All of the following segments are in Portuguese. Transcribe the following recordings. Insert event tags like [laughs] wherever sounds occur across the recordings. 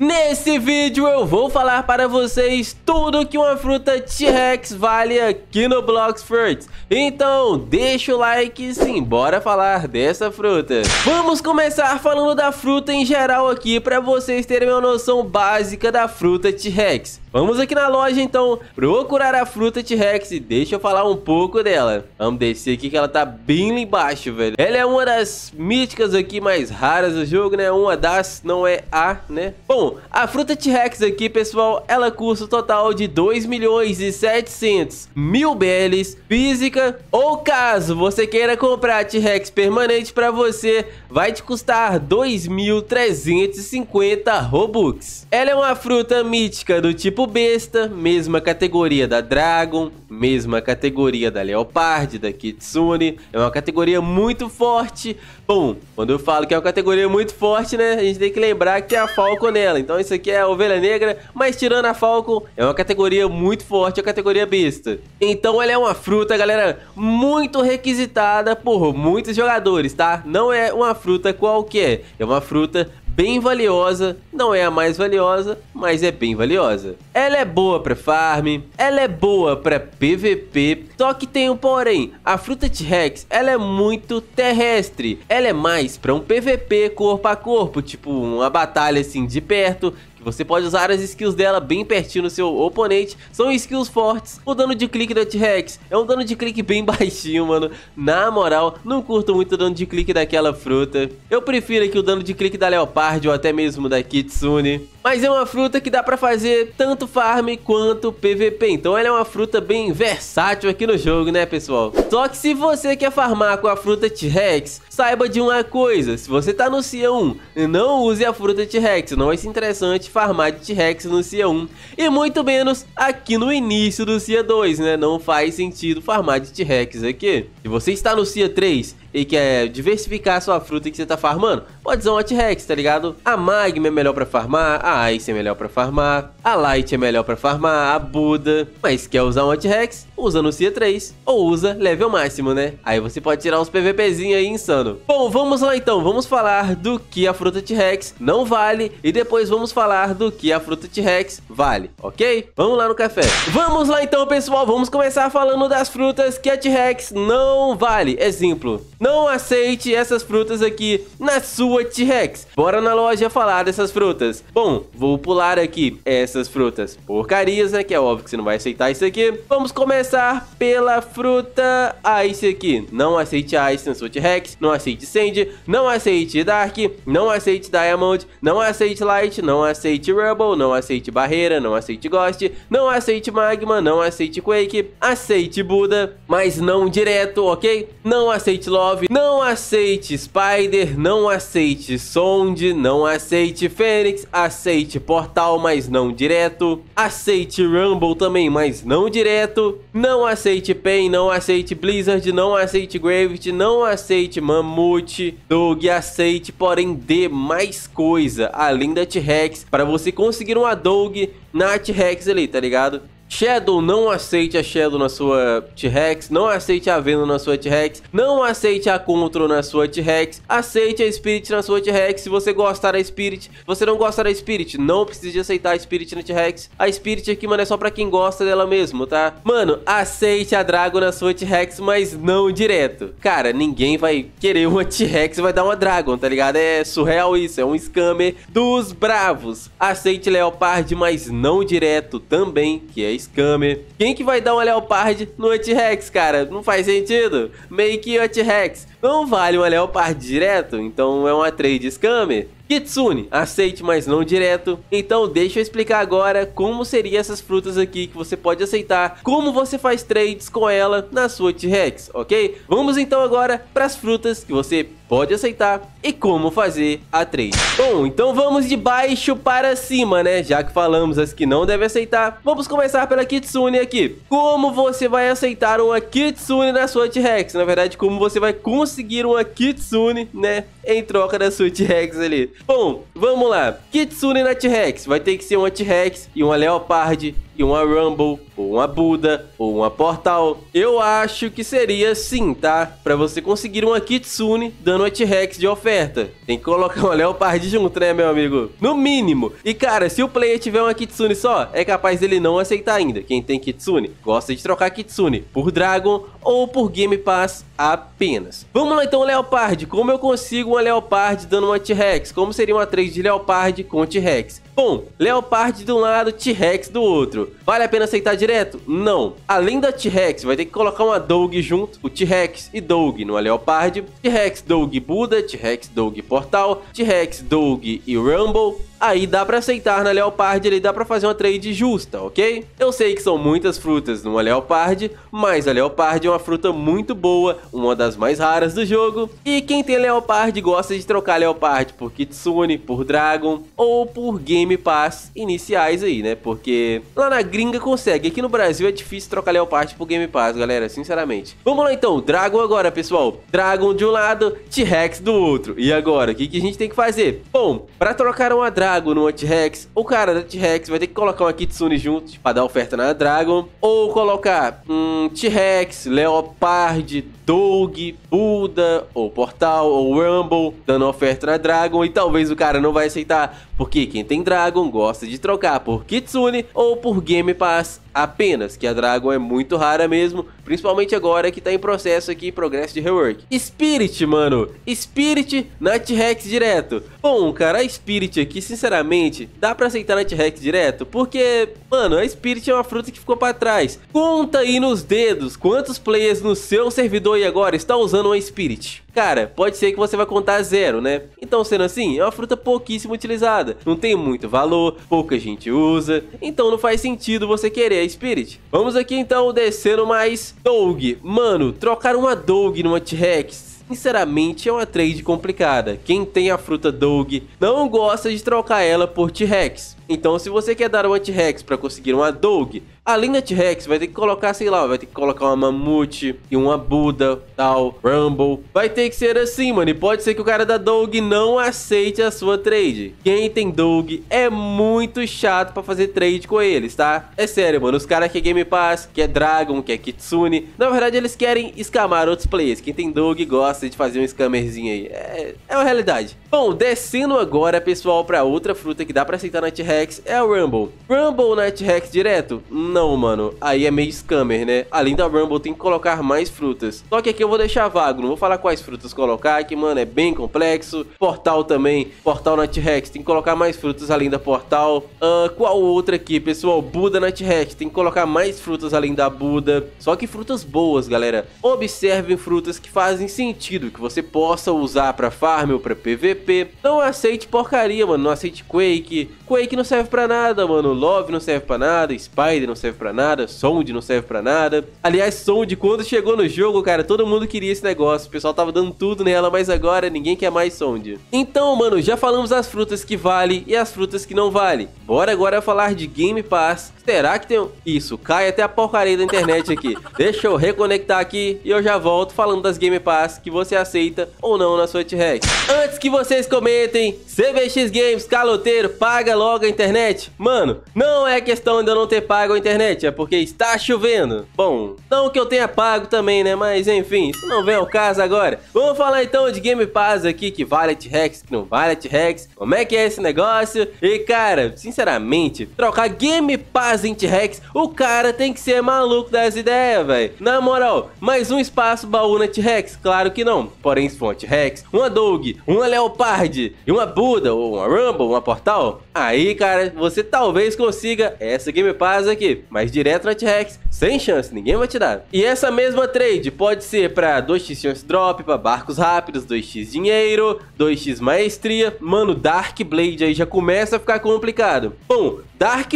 Nesse vídeo eu vou falar para vocês tudo que uma fruta T-Rex vale aqui no Blox Fruits. Então deixa o like e simbora falar dessa fruta. Vamos começar falando da fruta em geral aqui para vocês terem uma noção básica da fruta T-Rex. Vamos aqui na loja então procurar a fruta T-Rex e deixa eu falar um pouco dela. Vamos descer aqui que ela tá bem lá embaixo, velho. Ela é uma das míticas aqui mais raras do jogo, né? Uma das, não é a, né? Bom, a fruta T-Rex aqui, pessoal, ela custa um total de 2 milhões e 700 mil BLs física. Ou caso você queira comprar T-Rex permanente pra você, vai te custar 2.350 Robux. Ela é uma fruta mítica do tipo Tipo besta, mesma categoria da Dragon, mesma categoria da Leopard, da Kitsune. É uma categoria muito forte. Bom, quando eu falo que é uma categoria muito forte, né? A gente tem que lembrar que é a Falcon nela. Então isso aqui é a Ovelha Negra, mas tirando a Falcon, é uma categoria muito forte, é a categoria Besta. Então ela é uma fruta, galera, muito requisitada por muitos jogadores, tá? Não é uma fruta qualquer, é uma fruta bem valiosa, não é a mais valiosa, mas é bem valiosa. Ela é boa para farm, ela é boa para PVP, só que tem um porém, a fruta T-Rex ela é muito terrestre, ela é mais para um PVP corpo a corpo, tipo uma batalha assim de perto, Que você pode usar as skills dela bem pertinho no seu oponente. São skills fortes. O dano de clique da T-Rex é um dano de clique bem [laughs] baixinho, mano. Na moral, não curto muito o dano de clique daquela fruta. Eu prefiro aqui o dano de clique da Leopardi ou até mesmo da Kitsune mas é uma fruta que dá para fazer tanto farm quanto PVP. Então ela é uma fruta bem versátil aqui no jogo, né, pessoal? Só que se você quer farmar com a fruta T-Rex, saiba de uma coisa. Se você tá no Cia 1, não use a fruta T-Rex. Não vai ser interessante farmar de T-Rex no Cia 1. E muito menos aqui no início do Cia 2, né? Não faz sentido farmar de T-Rex aqui. Se você está no Cia 3 e quer diversificar a sua fruta que você tá farmando, pode usar um T-Rex, tá ligado? A Magma é melhor para farmar, a Ice é melhor para farmar, a Light é melhor para farmar, a Buda. Mas quer usar um T-Rex? usa no Cia 3 ou usa level máximo, né? Aí você pode tirar uns PVPzinhos aí insano. Bom, vamos lá então, vamos falar do que a fruta T-Rex não vale e depois vamos falar do que a fruta T-Rex vale, ok? Vamos lá no café. Vamos lá então, pessoal, vamos começar falando das frutas que a T-Rex não vale. Exemplo, não aceite essas frutas aqui na sua T-Rex. Bora na loja falar dessas frutas. Bom, vou pular aqui essas frutas porcarias, né, que é óbvio que você não vai aceitar isso aqui. Vamos começar começar pela fruta Ice aqui. Não aceite Ice no Switch Rex, não aceite Sand, não aceite Dark, não aceite Diamond, não aceite Light, não aceite Rubble, não aceite Barreira, não aceite Ghost, não aceite Magma, não aceite Quake, aceite Buda, mas não direto, ok? Não aceite Love, não aceite Spider, não aceite Sound, não aceite Fênix, aceite Portal, mas não direto, aceite Rumble também, mas não direto, não aceite Pain, não aceite Blizzard, não aceite Gravity, não aceite Mamute, Doug, aceite, porém dê mais coisa além da T-Rex para você conseguir uma Doug na T-Rex ali, tá ligado? Shadow não aceite a Shadow na sua T-Rex, não aceite a Venom na sua T-Rex, não aceite a Control na sua T-Rex, aceite a Spirit na sua T-Rex, se você gostar da Spirit, você não gostar da Spirit, não precisa de aceitar a Spirit na T-Rex, a Spirit aqui, mano, é só pra quem gosta dela mesmo, tá? Mano, aceite a Drago na sua T-Rex, mas não direto. Cara, ninguém vai querer uma T-Rex e vai dar uma Dragon, tá ligado? É surreal isso, é um scammer dos bravos. Aceite Leopard, mas não direto também, que é é Scammer. Quem que vai dar uma Leopard no T-Rex, cara? Não faz sentido. Make que o T-Rex não vale uma Leopard direto, então é uma trade Scammer. Kitsune, aceite, mas não direto. Então deixa eu explicar agora como seriam essas frutas aqui que você pode aceitar, como você faz trades com ela na sua T-Rex, ok? Vamos então agora para as frutas que você pode aceitar e como fazer a trade. Bom, então vamos de baixo para cima, né? Já que falamos as que não deve aceitar, vamos começar pela Kitsune aqui. Como você vai aceitar uma Kitsune na sua T-Rex? Na verdade, como você vai conseguir uma Kitsune, né? em troca da sua T-Rex ali. Bom, vamos lá. Kitsune na T-Rex. Vai ter que ser uma T-Rex e uma Leopard que uma Rumble, ou uma Buda, ou uma Portal. Eu acho que seria sim, tá? Pra você conseguir uma Kitsune dando a T-Rex de oferta. Tem que colocar uma Leopard junto, né, meu amigo? No mínimo. E cara, se o player tiver uma Kitsune só, é capaz dele não aceitar ainda. Quem tem Kitsune gosta de trocar Kitsune por Dragon ou por Game Pass apenas. Vamos lá então, Leopard. Como eu consigo uma Leopard dando uma T-Rex? Como seria uma 3 de Leopard com T-Rex? Bom, Leopard de um lado, T-Rex do outro. Vale a pena aceitar direto? Não. Além da T-Rex, vai ter que colocar uma Doug junto, o T-Rex e Doug numa Leopard, T-Rex, Doug Buda, T-Rex, Doug Portal, T-Rex, Doug e Rumble, aí dá para aceitar na Leopard, ele dá para fazer uma trade justa, ok? Eu sei que são muitas frutas numa Leopard, mas a Leopard é uma fruta muito boa, uma das mais raras do jogo, e quem tem Leopard gosta de trocar Leopard por Kitsune, por Dragon ou por Game Pass iniciais aí, né? Porque lá na gringa consegue, aqui no Brasil é difícil trocar Leopard por Game Pass, galera, sinceramente. Vamos lá então, Dragon agora, pessoal. Dragon de um lado, T-Rex do outro. E agora, o que, que a gente tem que fazer? Bom, para trocar uma Dragon Drago numa T-Rex. O cara da T-Rex vai ter que colocar uma Kitsune junto para dar oferta na Dragon. Ou colocar um T-Rex, Leopard, Doug, Buda, ou Portal, ou Rumble, dando oferta na Dragon e talvez o cara não vai aceitar, porque quem tem Dragon gosta de trocar por Kitsune ou por Game Pass apenas, que a Dragon é muito rara mesmo, principalmente agora que tá em processo aqui, progresso de rework. Spirit, mano, Spirit na rex direto. Bom, cara, a Spirit aqui, sinceramente, dá pra aceitar na rex direto, porque Mano, a Spirit é uma fruta que ficou pra trás. Conta aí nos dedos quantos players no seu servidor e agora está usando uma Spirit. Cara, pode ser que você vai contar zero, né? Então, sendo assim, é uma fruta pouquíssimo utilizada. Não tem muito valor, pouca gente usa. Então não faz sentido você querer a Spirit. Vamos aqui então, descendo mais Doug. Mano, trocar uma Doug numa T-Rex sinceramente é uma trade complicada. Quem tem a fruta Doug não gosta de trocar ela por T-Rex. Então, se você quer dar um anti rex para conseguir uma Dog, além do anti rex vai ter que colocar, sei lá, vai ter que colocar uma Mamute e uma Buda, tal, Rumble. Vai ter que ser assim, mano. E pode ser que o cara da Dog não aceite a sua trade. Quem tem Dog é muito chato para fazer trade com eles, tá? É sério, mano. Os caras que é Game Pass, que é Dragon, que é Kitsune, na verdade eles querem escamar outros players. Quem tem Dog gosta de fazer um scammerzinho aí. É, é uma realidade. Bom, descendo agora, pessoal, para outra fruta que dá para aceitar na anti rex hacks é a Rumble. Rumble Night hacks direto? Não, mano. Aí é meio scammer, né? Além da Rumble, tem que colocar mais frutas. Só que aqui eu vou deixar vago, não vou falar quais frutas colocar, que, mano, é bem complexo. Portal também, Portal Night hacks, tem que colocar mais frutas além da Portal. Uh, qual outra aqui, pessoal? Buda Night hacks, tem que colocar mais frutas além da Buda. Só que frutas boas, galera. Observem frutas que fazem sentido, que você possa usar pra farm ou pra PVP. Não aceite porcaria, mano. Não aceite Quake. Quake não não serve para nada, mano. Love não serve para nada, Spider não serve para nada, Sound não serve para nada. Aliás, Sound, quando chegou no jogo, cara, todo mundo queria esse negócio. O pessoal tava dando tudo nela, mas agora ninguém quer mais Sound. Então, mano, já falamos as frutas que vale e as frutas que não vale. Bora agora falar de Game Pass. Será que tem isso? Cai até a porcaria da internet aqui. [laughs] Deixa eu reconectar aqui e eu já volto falando das Game Pass que você aceita ou não na sua T-Rex. Antes que vocês comentem, CBX Games, caloteiro, paga logo a internet. Mano, não é questão de eu não ter pago a internet, é porque está chovendo. Bom, não que eu tenha pago também, né? Mas enfim, isso não vem ao caso agora. Vamos falar então de Game Pass aqui, que vale T-Rex, que não vale T-Rex. Como é que é esse negócio? E cara, sinceramente, sinceramente, trocar Game Pass em T-Rex, o cara tem que ser maluco das ideias, velho. Na moral, mais um espaço baú na T-Rex? Claro que não. Porém, se for uma T-Rex, uma Dog, uma Leopard e uma Buda, ou uma Rumble, uma Portal, Aí, cara, você talvez consiga essa Game Pass aqui, mas direto na T-Rex, sem chance, ninguém vai te dar. E essa mesma trade pode ser para 2x chance drop, para barcos rápidos, 2x dinheiro, 2x maestria. Mano, Dark Blade aí já começa a ficar complicado. Bom,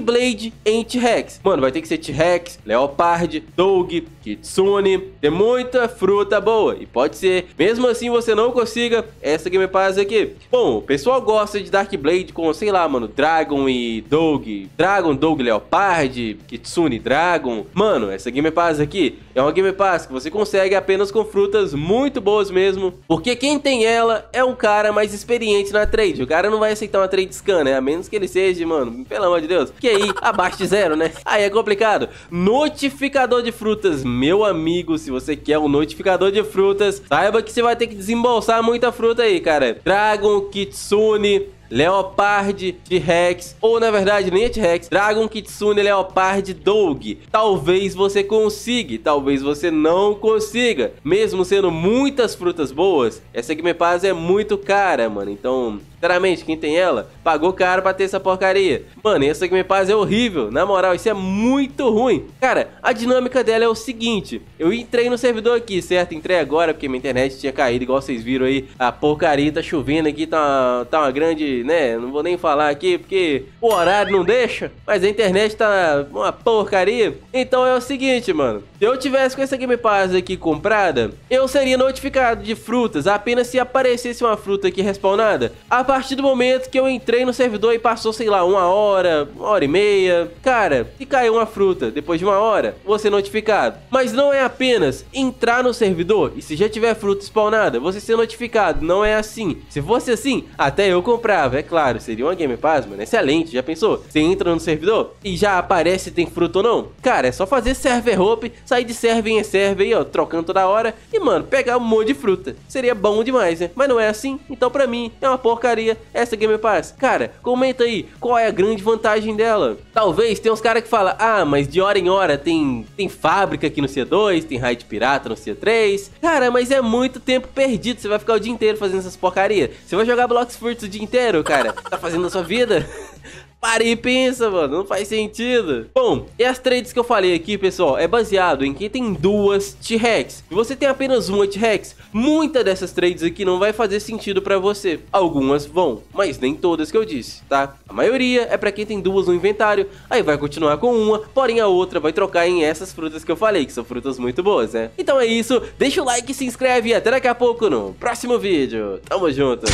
Blade em T-Rex. Mano, vai ter que ser T-Rex, Leopard, Doug, Kitsune. Tem muita fruta boa. E pode ser, mesmo assim, você não consiga essa Game Pass aqui. Bom, o pessoal gosta de Dark Blade com, sei lá, mano, Dragon e Doug. Dragon, Doug, Leopard, Kitsune, Dragon. Mano, essa Game Pass aqui é uma Game Pass que você consegue apenas com frutas muito boas mesmo. Porque quem tem ela é um cara mais experiente na trade. O cara não vai aceitar uma trade scan, né? A menos que ele seja, mano, pelo amor de Deus Deus. Que aí, abaixo de zero, né? Aí é complicado. Notificador de frutas. Meu amigo, se você quer um notificador de frutas, saiba que você vai ter que desembolsar muita fruta aí, cara. Dragon, Kitsune, Leopard, T-Rex, ou na verdade nem é T-Rex, Dragon Kitsune, Leopard, Dog. Talvez você consiga, talvez você não consiga. Mesmo sendo muitas frutas boas, essa Game Pass é muito cara, mano. Então Sinceramente, quem tem ela, pagou caro pra ter essa porcaria. Mano, essa Game Pass é horrível. Na moral, isso é muito ruim. Cara, a dinâmica dela é o seguinte. Eu entrei no servidor aqui, certo? Entrei agora porque minha internet tinha caído, igual vocês viram aí. A porcaria tá chovendo aqui, tá uma, tá uma grande, né? Não vou nem falar aqui porque o horário não deixa. Mas a internet tá uma porcaria. Então é o seguinte, mano. Se eu tivesse com essa Game Pass aqui comprada, eu seria notificado de frutas apenas se aparecesse uma fruta aqui respawnada. A partir do momento que eu entrei no servidor e passou, sei lá, uma hora, uma hora e meia. Cara, se caiu uma fruta depois de uma hora, você é notificado. Mas não é apenas entrar no servidor e se já tiver fruta spawnada, você ser notificado. Não é assim. Se fosse assim, até eu comprava, é claro. Seria uma Game Pass, mano. Excelente, já pensou? Você entra no servidor e já aparece se tem fruta ou não. Cara, é só fazer server hope sair de serve em serve aí, ó, trocando toda hora e, mano, pegar um monte de fruta. Seria bom demais, né? Mas não é assim. Então, pra mim, é uma porcaria essa Game é Pass. Cara, comenta aí qual é a grande vantagem dela. Talvez tenha uns caras que falam, ah, mas de hora em hora tem, tem fábrica aqui no C2, tem raid pirata no C3. Cara, mas é muito tempo perdido. Você vai ficar o dia inteiro fazendo essas porcarias. Você vai jogar Blocks Fruits o dia inteiro, cara? Tá fazendo a sua vida? [laughs] Para e pensa, mano, não faz sentido. Bom, e as trades que eu falei aqui, pessoal, é baseado em quem tem duas T-Rex. Se você tem apenas uma T-Rex, muita dessas trades aqui não vai fazer sentido para você. Algumas vão, mas nem todas que eu disse, tá? A maioria é para quem tem duas no inventário, aí vai continuar com uma, porém a outra vai trocar em essas frutas que eu falei, que são frutas muito boas, né? Então é isso, deixa o like, se inscreve e até daqui a pouco no próximo vídeo. Tamo junto!